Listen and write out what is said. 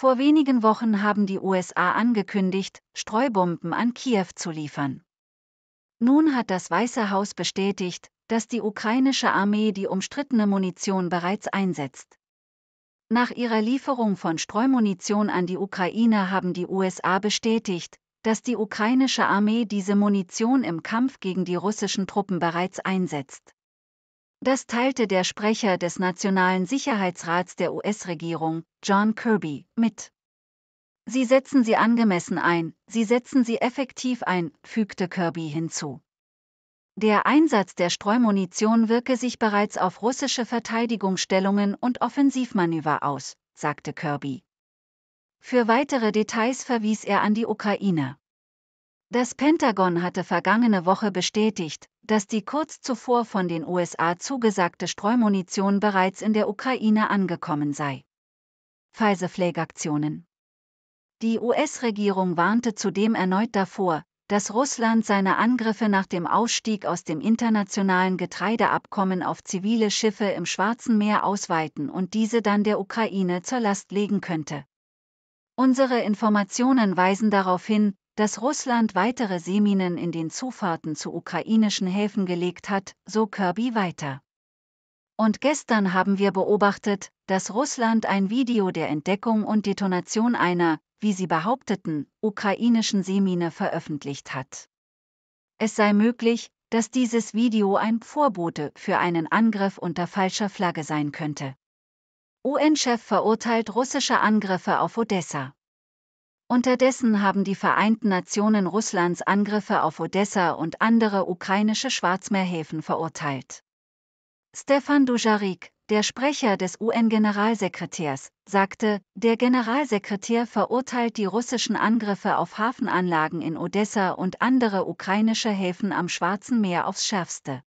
Vor wenigen Wochen haben die USA angekündigt, Streubomben an Kiew zu liefern. Nun hat das Weiße Haus bestätigt, dass die ukrainische Armee die umstrittene Munition bereits einsetzt. Nach ihrer Lieferung von Streumunition an die Ukraine haben die USA bestätigt, dass die ukrainische Armee diese Munition im Kampf gegen die russischen Truppen bereits einsetzt. Das teilte der Sprecher des Nationalen Sicherheitsrats der US-Regierung, John Kirby, mit. Sie setzen sie angemessen ein, sie setzen sie effektiv ein, fügte Kirby hinzu. Der Einsatz der Streumunition wirke sich bereits auf russische Verteidigungsstellungen und Offensivmanöver aus, sagte Kirby. Für weitere Details verwies er an die Ukraine. Das Pentagon hatte vergangene Woche bestätigt, dass die kurz zuvor von den USA zugesagte Streumunition bereits in der Ukraine angekommen sei. Pfeiseflägaktionen Die US-Regierung warnte zudem erneut davor, dass Russland seine Angriffe nach dem Ausstieg aus dem internationalen Getreideabkommen auf zivile Schiffe im Schwarzen Meer ausweiten und diese dann der Ukraine zur Last legen könnte. Unsere Informationen weisen darauf hin, dass Russland weitere Seeminen in den Zufahrten zu ukrainischen Häfen gelegt hat, so Kirby weiter. Und gestern haben wir beobachtet, dass Russland ein Video der Entdeckung und Detonation einer, wie sie behaupteten, ukrainischen Seemine veröffentlicht hat. Es sei möglich, dass dieses Video ein Vorbote für einen Angriff unter falscher Flagge sein könnte. UN-Chef verurteilt russische Angriffe auf Odessa. Unterdessen haben die Vereinten Nationen Russlands Angriffe auf Odessa und andere ukrainische Schwarzmeerhäfen verurteilt. Stefan Dujarik, der Sprecher des UN-Generalsekretärs, sagte, der Generalsekretär verurteilt die russischen Angriffe auf Hafenanlagen in Odessa und andere ukrainische Häfen am Schwarzen Meer aufs schärfste.